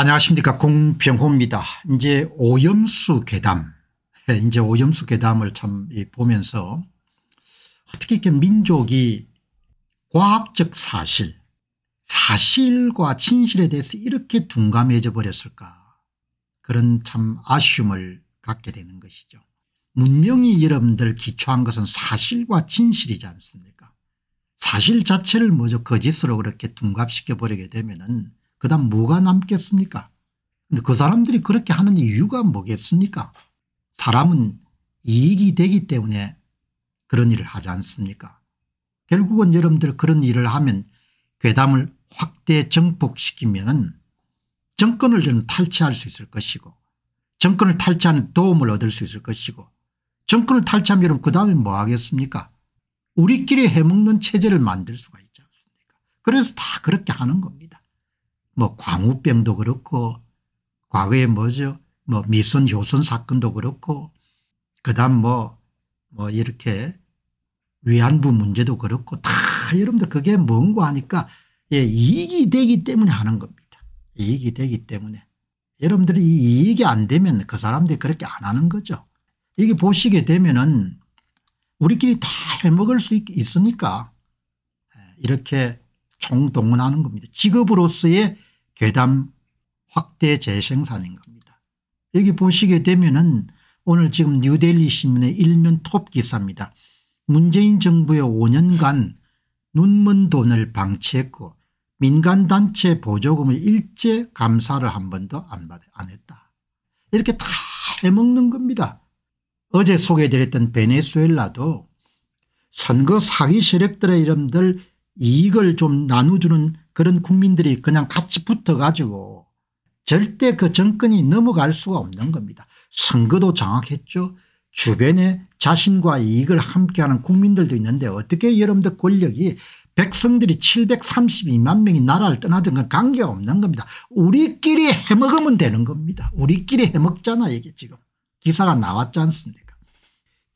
안녕하십니까 공병호입니다. 이제 오염수 괴담 예, 이제 오염수 괴담을 참 보면서 어떻게 이렇게 민족이 과학적 사실 사실과 진실에 대해서 이렇게 둔감해져 버렸을까 그런 참 아쉬움을 갖게 되는 것이죠. 문명이 여러분들 기초한 것은 사실과 진실이지 않습니까 사실 자체를 먼저 거짓으로 그렇게 둔갑시켜 버리게 되면 은그 다음 뭐가 남겠습니까 근데 그 사람들이 그렇게 하는 이유가 뭐겠습니까 사람은 이익이 되기 때문에 그런 일을 하지 않습니까 결국은 여러분들 그런 일을 하면 괴담을 확대 정복시키면 정권을 저는 탈취할 수 있을 것이고 정권을 탈취하는 도움을 얻을 수 있을 것이고 정권을 탈취하면 그 다음에 뭐 하겠습니까 우리끼리 해먹는 체제를 만들 수가 있지 않습니까 그래서 다 그렇게 하는 겁니다. 뭐 광우병도 그렇고 과거에 뭐죠 뭐 미선 효선 사건도 그렇고 그다음 뭐뭐 뭐 이렇게 위안부 문제도 그렇고 다 여러분들 그게 뭔고 하니까 예, 이익이 되기 때문에 하는 겁니다. 이익이 되기 때문에. 여러분들이 이익이 안 되면 그 사람들이 그렇게 안 하는 거죠. 이게 보시게 되면은 우리끼리 다 해먹을 수 있, 으니까 예, 이렇게 총동원하는 겁니다. 직업으로서의 괴담 확대 재생산인 겁니다. 여기 보시게 되면은 오늘 지금 뉴델리 신문의 일면 톱 기사입니다. 문재인 정부의 5년간 눈먼 돈을 방치했고 민간단체 보조금을 일제 감사를 한 번도 안, 했다. 이렇게 다 해먹는 겁니다. 어제 소개드렸던 베네수엘라도 선거 사기 세력들의 이름들 이익을 좀 나눠주는 그런 국민들이 그냥 같이 붙어가지고 절대 그 정권이 넘어갈 수가 없는 겁니다. 선거도 장악했죠. 주변에 자신과 이익을 함께하는 국민들도 있는데 어떻게 여러분들 권력이 백성들이 732만 명이 나라를 떠나든 건 관계가 없는 겁니다. 우리끼리 해먹으면 되는 겁니다. 우리끼리 해먹잖아 이게 지금. 기사가 나왔지 않습니까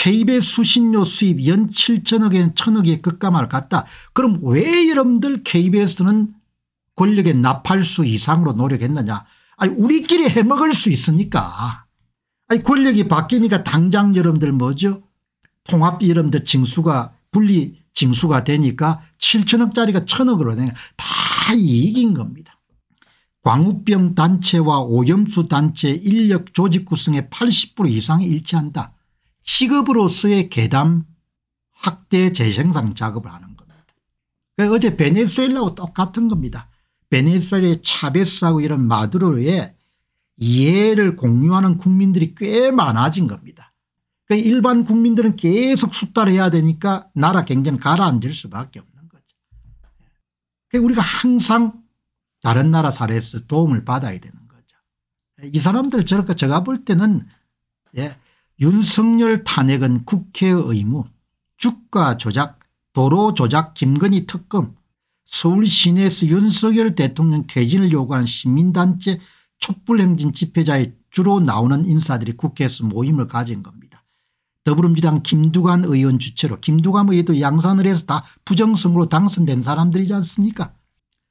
KBS 수신료 수입 연 7천억에 천억에 급감할 같다. 그럼 왜 여러분들 KBS는 권력의 나팔수 이상으로 노력했느냐. 아니 우리끼리 해먹을 수 있으니까. 아니 권력이 바뀌니까 당장 여러분들 뭐죠 통합 여러분들 징수가 분리 징수가 되니까 7천억짜리가 천억으로 다 이익인 겁니다. 광우병 단체와 오염수 단체 인력 조직 구성의 80% 이상이 일치한다. 시급으로서의 계담 확대 재생산 작업을 하는 겁니다. 그러니까 어제 베네수엘라하고 똑같은 겁니다. 베네수엘의 차베스하고 이런 마두로의 이해를 공유하는 국민들이 꽤 많아진 겁니다. 그러니까 일반 국민들은 계속 숙달해야 되니까 나라 경제는 가라앉을 수밖에 없는 거죠. 그러니까 우리가 항상 다른 나라 사례에서 도움을 받아야 되는 거죠. 이 사람들 저렇게 제가 볼 때는 예, 윤석열 탄핵은 국회의 무 주가 조작 도로 조작 김건희 특검 서울 시내에서 윤석열 대통령 퇴진을 요구한 시민단체 촛불행진 집회자에 주로 나오는 인사들이 국회에서 모임을 가진 겁니다. 더불어민주당 김두관 의원 주체로 김두관 의원도 양산을 해서 다부정성으로 당선된 사람들이지 않습니까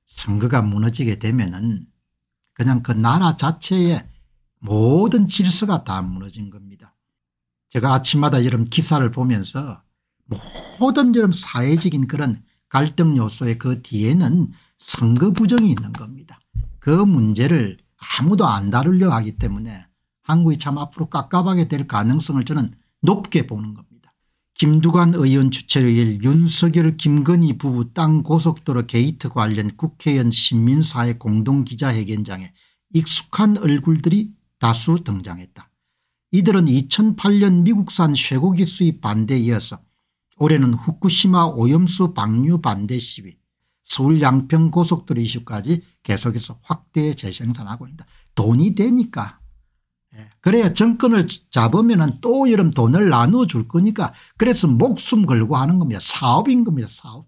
선거가 무너지게 되면 은 그냥 그 나라 자체의 모든 질서가 다 무너진 겁니다. 제가 아침마다 이런 기사를 보면서 모든 이런 사회적인 그런 갈등 요소의 그 뒤에는 선거 부정이 있는 겁니다. 그 문제를 아무도 안 다루려 하기 때문에 한국이 참 앞으로 깝깝하게 될 가능성을 저는 높게 보는 겁니다. 김두관 의원 주최일 윤석열 김건희 부부 땅 고속도로 게이트 관련 국회의원 신민사회 공동기자회견장에 익숙한 얼굴들이 다수 등장했다. 이들은 2008년 미국산 쇠고기 수입 반대에 이어서 올해는 후쿠시마 오염수 방류 반대 시위 서울 양평 고속도로 이슈까지 계속해서 확대 재생산하고 있다. 돈이 되니까. 예, 그래야 정권을 잡으면 또 이런 돈을 나눠줄 거니까 그래서 목숨 걸고 하는 겁니다. 사업인 겁니다. 사업.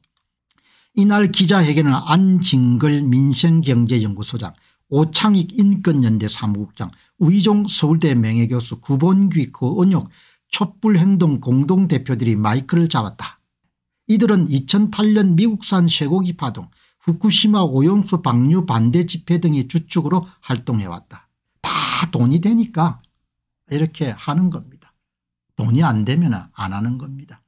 이날 기자회견은 안진걸 민생경제연구소장 오창익 인권연대 사무국장 의종 서울대 명예교수 구본귀 고은혁 그 촛불행동 공동대표들이 마이크를 잡았다. 이들은 2008년 미국산 쇠고기 파동 후쿠시마 오염수 방류 반대 집회 등이 주축으로 활동해왔다. 다 돈이 되니까 이렇게 하는 겁니다. 돈이 안 되면 안 하는 겁니다.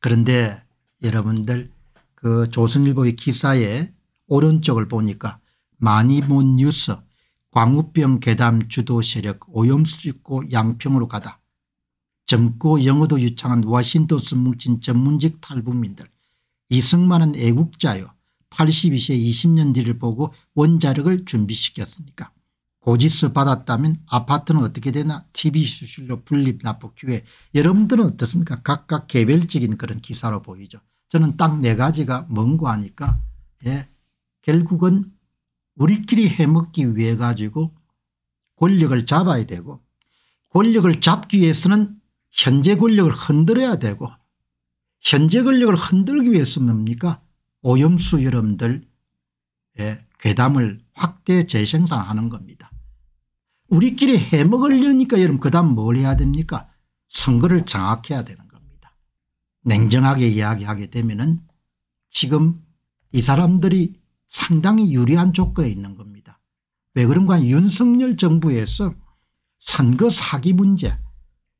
그런데 여러분들 그 조선일보의 기사에 오른쪽을 보니까 많이 본 뉴스 광우병 괴담 주도 세력 오염수 있고 양평으로 가다 젊고 영어도 유창한 워싱턴숨 뭉친 전문직 탈북민들 이승만은 애국자요 82세 20년 뒤를 보고 원자력을 준비시켰으니까 고지서 받았다면 아파트는 어떻게 되나 tv 수실로 분립 납북 기회 여러분들은 어떻습니까 각각 개별적인 그런 기사로 보이죠 저는 딱 네 가지가 뭔고 하니까 예, 결국은 우리끼리 해먹기 위해 가지고 권력을 잡아야 되고 권력을 잡기 위해서는 현재 권력을 흔들어야 되고 현재 권력을 흔들기 위해서 뭡니까 오염수 여러분들의 예, 괴담을 확대 재생산하는 겁니다. 우리끼리 해먹으려니까 여러분 그 다음 뭘 해야 됩니까 선거를 장악해야 되는 겁니다. 냉정하게 이야기하게 되면 은 지금 이 사람들이 상당히 유리한 조건에 있는 겁니다. 왜 그런가 윤석열 정부에서 선거 사기 문제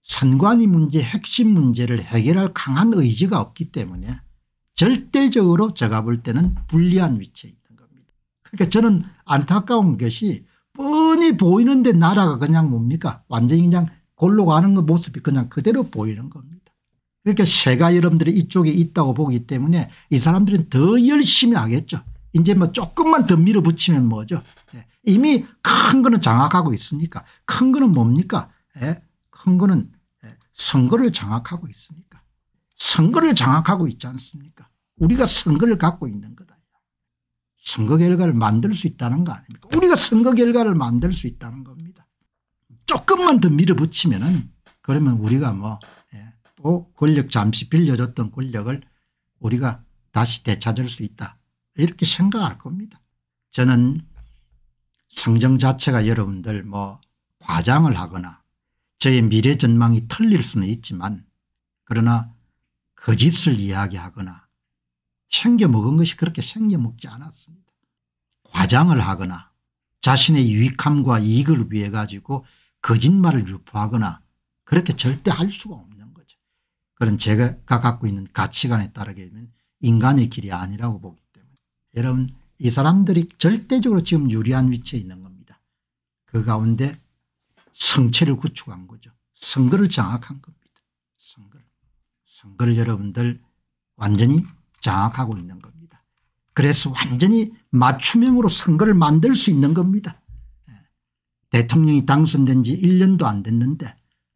선관위 문제 핵심 문제를 해결할 강한 의지가 없기 때문에 절대적으로 제가 볼 때는 불리한 위치에 있는 겁니다. 그러니까 저는 안타까운 것이 뻔히 보이는데 나라가 그냥 뭡니까 완전히 그냥 골로 가는 그 모습이 그냥 그대로 보이는 겁니다. 그러니까 새가 여러분들이 이쪽에 있다고 보기 때문에 이 사람들은 더 열심히 하겠죠. 이제 뭐 조금만 더 밀어붙이면 뭐죠. 예. 이미 큰 거는 장악하고 있으니까 큰 거는 뭡니까? 예. 큰 거는 예. 선거를 장악하고 있으니까 선거를 장악하고 있지 않습니까? 우리가 선거를 갖고 있는 거다. 선거 결과를 만들 수 있다는 거 아닙니까? 우리가 선거 결과를 만들 수 있다는 겁니다. 조금만 더 밀어붙이면은 그러면 우리가 뭐또 예 권력 잠시 빌려줬던 권력을 우리가 다시 되찾을 수 있다. 이렇게 생각할 겁니다. 저는 성정 자체가 여러분들 뭐 과장을 하거나 저의 미래 전망이 틀릴 수는 있지만 그러나 거짓을 이야기하거나 챙겨먹은 것이 그렇게 챙겨먹지 않았습니다. 과장을 하거나 자신의 유익함과 이익을 위해 가지고 거짓말을 유포하거나 그렇게 절대 할 수가 없는 거죠. 그런 제가 갖고 있는 가치관에 따르게 되면 인간의 길이 아니라고 보기 여러분 이 사람들이 절대적으로 지금 유리한 위치에 있는 겁니다. 그 가운데 성체를 구축한 거죠. 선거를 장악한 겁니다. 선거를. 선거를 여러분들 완전히 장악하고 있는 겁니다. 그래서 완전히 맞춤형으로 선거를 만들 수 있는 겁니다. 예. 대통령이 당선된 지 1년도 안 됐는데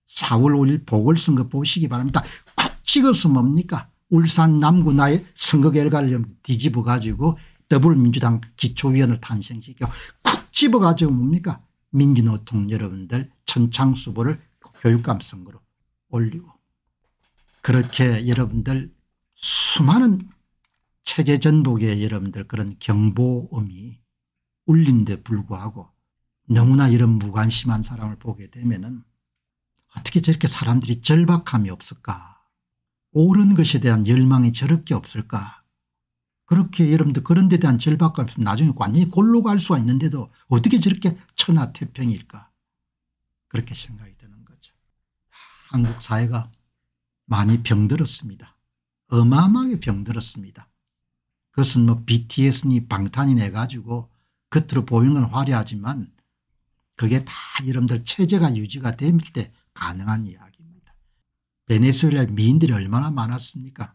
4월 5일 보궐선거 보시기 바랍니다. 쿡 찍어서 뭡니까? 울산 남구 나의 선거 결과를 뒤집어 가지고 더불어민주당 기초위원을 탄생시켜 쿡 집어가지고 뭡니까 민주노총 여러분들 천창수보를 교육감 선거로 올리고 그렇게 여러분들 수많은 체제 전복의 여러분들 그런 경보음이 울린데 불구하고 너무나 이런 무관심한 사람을 보게 되면 은 어떻게 저렇게 사람들이 절박함이 없을까 옳은 것에 대한 열망이 저렇게 없을까 그렇게 여러분들 그런 데 대한 절박감 있으면 나중에 완전히 골로 갈 수가 있는데도 어떻게 저렇게 천하태평일까 그렇게 생각이 드는 거죠. 한국 사회가 많이 병들었습니다. 어마어마하게 병들었습니다. 그것은 뭐 bts니 방탄이네 가지고 겉으로 보이는 건 화려하지만 그게 다 여러분들 체제가 유지가 됨일 때 가능한 이야기입니다. 베네수엘라 미인들이 얼마나 많았습니까